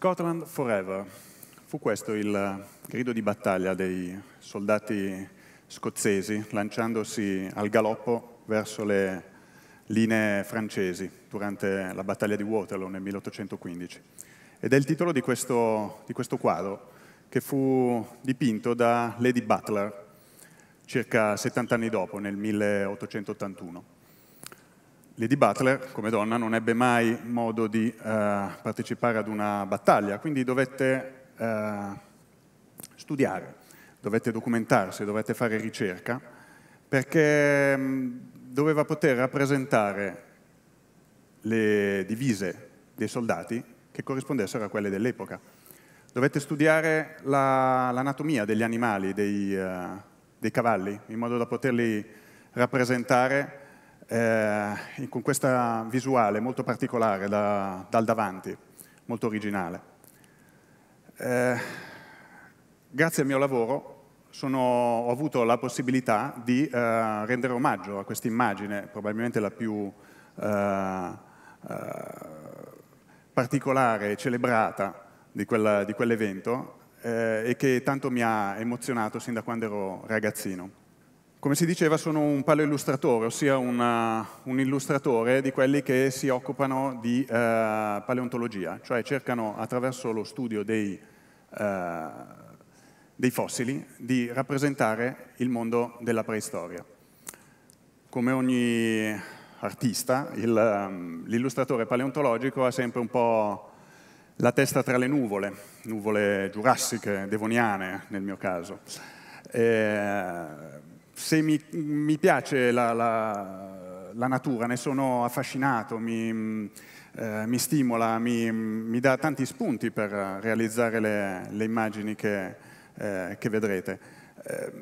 Scotland Forever. Fu questo il grido di battaglia dei soldati scozzesi lanciandosi al galoppo verso le linee francesi durante la battaglia di Waterloo nel 1815. Ed è il titolo di questo, di questo quadro che fu dipinto da Lady Butler circa 70 anni dopo, nel 1881. Lady Butler, come donna, non ebbe mai modo di uh, partecipare ad una battaglia, quindi dovette uh, studiare, dovette documentarsi, dovette fare ricerca, perché mm, doveva poter rappresentare le divise dei soldati che corrispondessero a quelle dell'epoca. Dovette studiare l'anatomia degli animali, dei, uh, dei cavalli, in modo da poterli rappresentare eh, con questa visuale molto particolare da, dal davanti, molto originale. Eh, grazie al mio lavoro sono, ho avuto la possibilità di eh, rendere omaggio a questa immagine, probabilmente la più eh, eh, particolare e celebrata di, quella, di quell'evento eh, e che tanto mi ha emozionato sin da quando ero ragazzino. Come si diceva sono un palo illustratore, ossia una, un illustratore di quelli che si occupano di eh, paleontologia, cioè cercano attraverso lo studio dei, eh, dei fossili di rappresentare il mondo della preistoria. Come ogni artista, l'illustratore paleontologico ha sempre un po' la testa tra le nuvole, nuvole giurassiche, devoniane nel mio caso. Eh, se mi, mi piace la, la, la, natura, ne sono affascinato, mi, eh, mi stimola, mi, mi, dà tanti spunti per realizzare le, le immagini che, eh, che vedrete. Eh,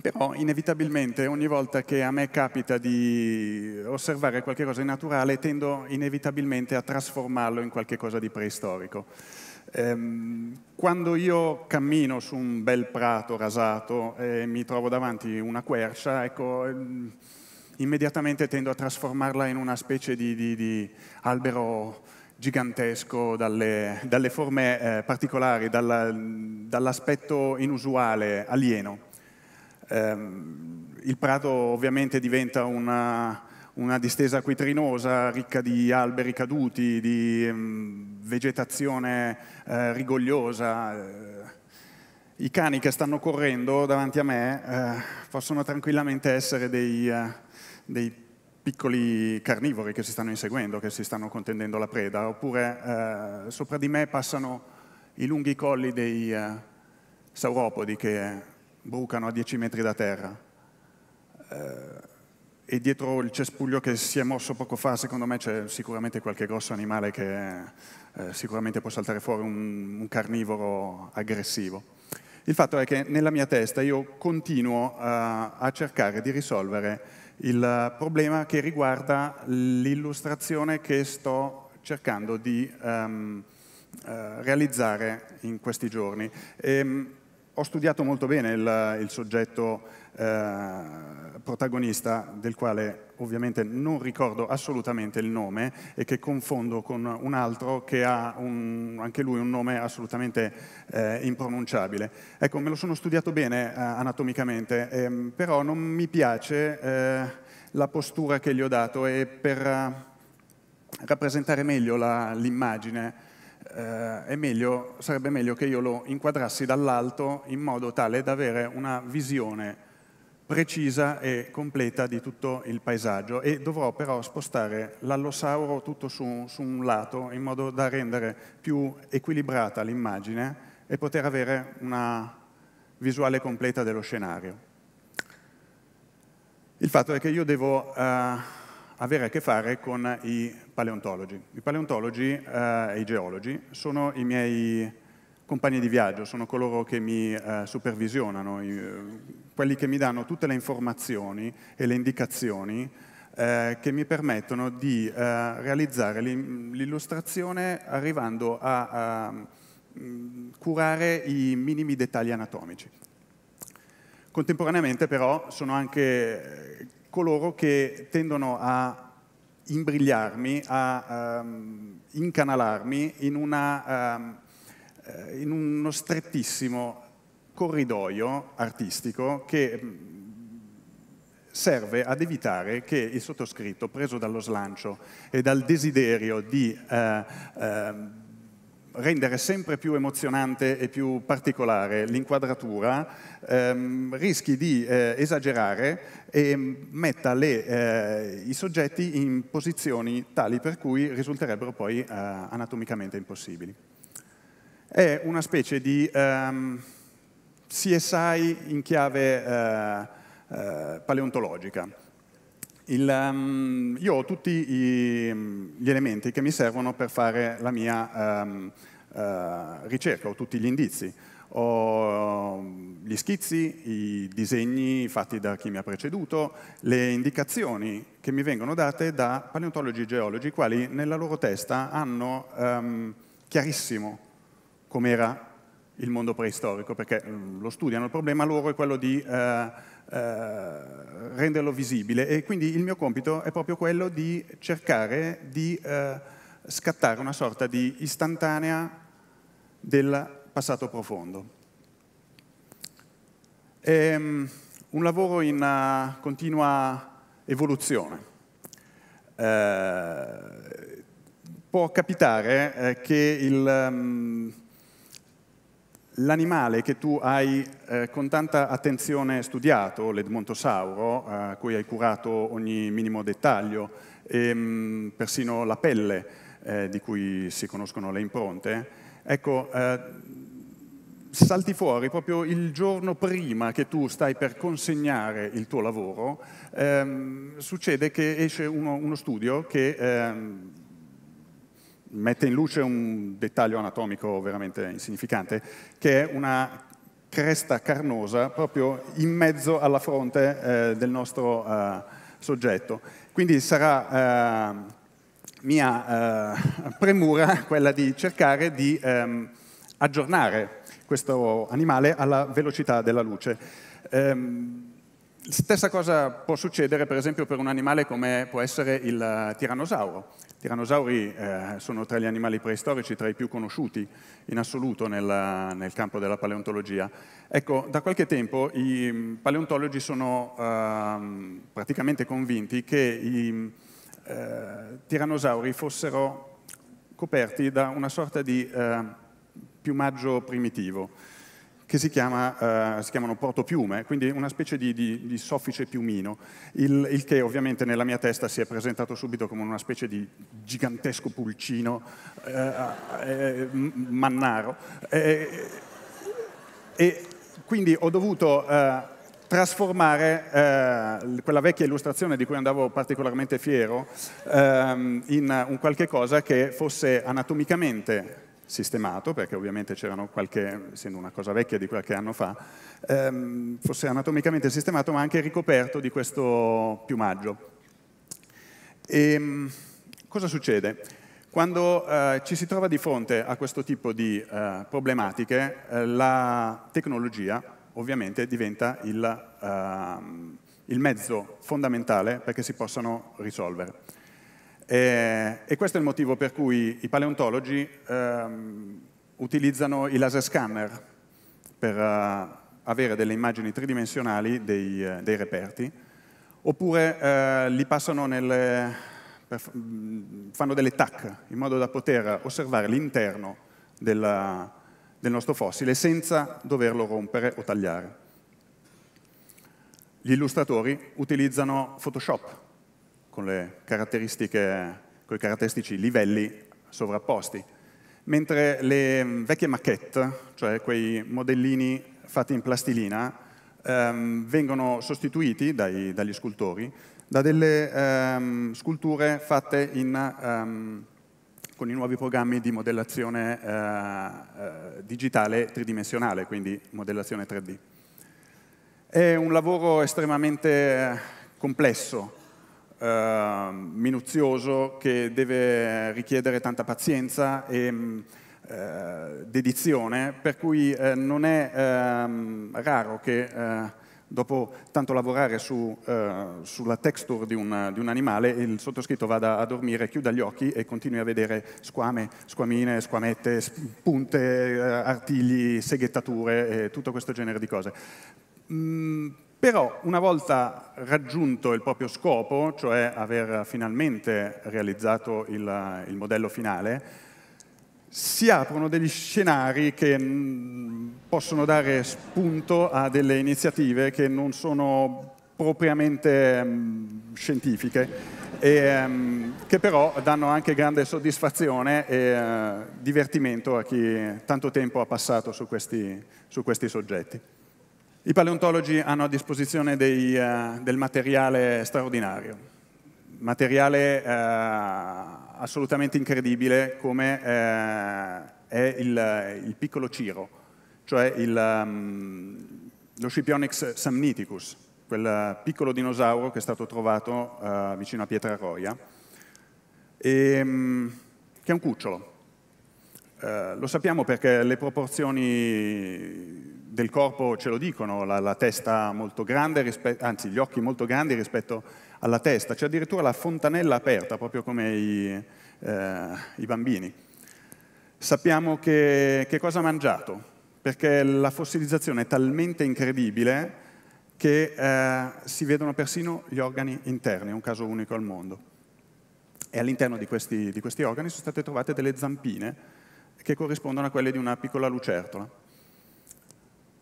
però inevitabilmente ogni volta che a me capita di osservare qualcosa di naturale tendo inevitabilmente a trasformarlo in qualche cosa di preistorico. Ehm, quando io cammino su un bel prato rasato e mi trovo davanti una quercia, ecco, ehm, immediatamente tendo a trasformarla in una specie di, di, di albero gigantesco dalle, dalle forme eh, particolari, dalla, dall'aspetto inusuale, alieno. Eh, il prato ovviamente diventa una, una distesa acquitrinosa ricca di alberi caduti, di mm, vegetazione eh, rigogliosa. Eh, I cani che stanno correndo davanti a me eh, possono tranquillamente essere dei, eh, dei, piccoli carnivori che si stanno inseguendo, che si stanno contendendo la preda, oppure eh, sopra di me passano i lunghi colli dei eh, sauropodi che brucano a 10 metri da terra e dietro il cespuglio che si è mosso poco fa, secondo me c'è sicuramente qualche grosso animale che eh, sicuramente può saltare fuori un, un carnivoro aggressivo. Il fatto è che nella mia testa io continuo uh, a cercare di risolvere il problema che riguarda l'illustrazione che sto cercando di um, uh, realizzare in questi giorni. E, um, ho studiato molto bene il, il soggetto uh, protagonista del quale ovviamente non ricordo assolutamente il nome e che confondo con un altro che ha un, anche lui un nome assolutamente eh, impronunciabile. Ecco, me lo sono studiato bene eh, anatomicamente, ehm, però non mi piace eh, la postura che gli ho dato e per eh, rappresentare meglio l'immagine eh, meglio, sarebbe meglio che io lo inquadrassi dall'alto in modo tale da avere una visione precisa e completa di tutto il paesaggio e dovrò però spostare l'allosauro tutto su, su, un lato in modo da rendere più equilibrata l'immagine e poter avere una visuale completa dello scenario. Il fatto è che io devo eh, avere a che fare con i paleontologi. I paleontologi eh, e i geologi sono i miei compagni di viaggio, sono coloro che mi eh, supervisionano, quelli che mi danno tutte le informazioni e le indicazioni eh, che mi permettono di eh, realizzare l'illustrazione arrivando a, a mm, curare i minimi dettagli anatomici. Contemporaneamente però sono anche eh, coloro che tendono a imbrigliarmi, a um, incanalarmi in una um, eh, in uno strettissimo corridoio artistico che mm, serve ad evitare che il sottoscritto, preso dallo slancio e dal desiderio di eh, eh, rendere sempre più emozionante e più particolare l'inquadratura, ehm, rischi di eh, esagerare e mm, metta le, eh, i soggetti in posizioni tali per cui risulterebbero poi eh, anatomicamente impossibili. È una specie di um, ehm, CSI in chiave uh, uh, paleontologica. Il, um, io ho tutti i, gli elementi che mi servono per fare la mia um, uh, ricerca, ho tutti gli indizi ho gli schizzi, i disegni fatti da chi mi ha preceduto, le indicazioni che mi vengono date da paleontologi e geologi, quali nella loro testa hanno um, chiarissimo come era il mondo preistorico, perché mm, lo studiano, il problema loro è quello di eh, eh, renderlo visibile e quindi il mio compito è proprio quello di cercare di eh, scattare una sorta di istantanea del passato profondo. È ehm, un lavoro in uh, continua evoluzione. Eh, può capitare eh, che il... Um, l'animale che tu hai eh, con tanta attenzione studiato, l'Edmontosauro, eh, a eh, cui hai curato ogni minimo dettaglio, e mh, mm, persino la pelle eh, di cui si conoscono le impronte, ecco, eh, salti fuori proprio il giorno prima che tu stai per consegnare il tuo lavoro, ehm, succede che esce uno, uno studio che... Ehm, mette in luce un dettaglio anatomico veramente insignificante, che è una cresta carnosa proprio in mezzo alla fronte eh, del nostro eh, soggetto. Quindi sarà eh, mia eh, premura quella di cercare di ehm, aggiornare questo animale alla velocità della luce. Ehm, Stessa cosa può succedere per esempio per un animale come può essere il eh, tirannosauro. Tiranosauri eh, sono tra gli animali preistorici tra i più conosciuti in assoluto nel, nel campo della paleontologia. Ecco, da qualche tempo i paleontologi sono eh, praticamente convinti che i eh, tiranosauri fossero coperti da una sorta di eh, piumaggio primitivo che si, chiama, eh, si chiamano protopiume, quindi una specie di, di, di soffice piumino, il, il, che ovviamente nella mia testa si è presentato subito come una specie di gigantesco pulcino eh, eh, mannaro. e quindi ho dovuto eh, trasformare eh, quella vecchia illustrazione di cui andavo particolarmente fiero ehm, in un qualche cosa che fosse anatomicamente sistemato, perché ovviamente c'erano qualche, essendo una cosa vecchia di qualche anno fa, ehm, fosse anatomicamente sistemato ma anche ricoperto di questo piumaggio. E, ehm, cosa succede? Quando eh, ci si trova di fronte a questo tipo di eh, problematiche, eh, la tecnologia ovviamente diventa il, ehm, il mezzo fondamentale perché si possano risolvere. E, eh, e, questo è il motivo per cui i paleontologi ehm, utilizzano i laser scanner per eh, avere delle immagini tridimensionali dei, eh, dei reperti, oppure eh, li passano nelle, per, mm, fanno delle TAC in modo da poter osservare l'interno del nostro fossile senza doverlo rompere o tagliare. Gli illustratori utilizzano Photoshop con, le caratteristiche, con i caratteristici livelli sovrapposti. Mentre le mm, vecchie maquette, cioè quei modellini fatti in plastilina, ehm, vengono sostituiti dai, dagli scultori da delle ehm, sculture fatte in, ehm, con i nuovi programmi di modellazione eh, eh digitale tridimensionale, quindi modellazione 3D. È un lavoro estremamente eh, complesso, eh, minuzioso che deve richiedere tanta pazienza e mm, eh, dedizione, per cui eh, non è ehm, raro che eh, dopo tanto lavorare su, eh, sulla texture di un, di un, animale il sottoscritto vada a dormire, chiuda gli occhi e continui a vedere squame, squamine, squamette, punte, eh, artigli, seghettature e tutto questo genere di cose. Mm, però una volta raggiunto il proprio scopo, cioè aver finalmente realizzato il, il modello finale, si aprono degli scenari che mm, possono dare spunto a delle iniziative che non sono propriamente mm, scientifiche, e, mm, che però danno anche grande soddisfazione e eh, divertimento a chi tanto tempo ha passato su questi, su questi soggetti. I paleontologi hanno a disposizione dei, uh, del materiale straordinario, materiale uh, assolutamente incredibile come uh, è il, il, piccolo Ciro, cioè il, um, lo Scipionix samniticus, quel piccolo dinosauro che è stato trovato vicino a Pietraroia, e, um, che è un cucciolo. lo sappiamo perché le proporzioni del corpo ce lo dicono, la, la testa molto grande, rispetto, anzi gli occhi molto grandi rispetto alla testa, c'è addirittura la fontanella aperta, proprio come i, eh, i bambini. Sappiamo che, che cosa ha mangiato, perché la fossilizzazione è talmente incredibile che eh, si vedono persino gli organi interni, è un caso unico al mondo. E all'interno di questi, di questi organi sono state trovate delle zampine che corrispondono a quelle di una piccola lucertola.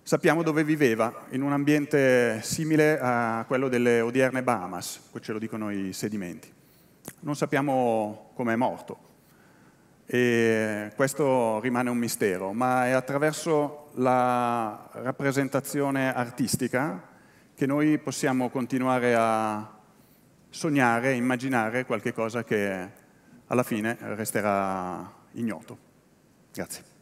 Sappiamo dove viveva, in un ambiente simile a quello delle odierne Bahamas, ce lo dicono i sedimenti. Non sappiamo come è morto, e questo rimane un mistero, ma è attraverso la rappresentazione artistica che noi possiamo continuare a sognare, immaginare qualche cosa che alla fine resterà ignoto. Grazie.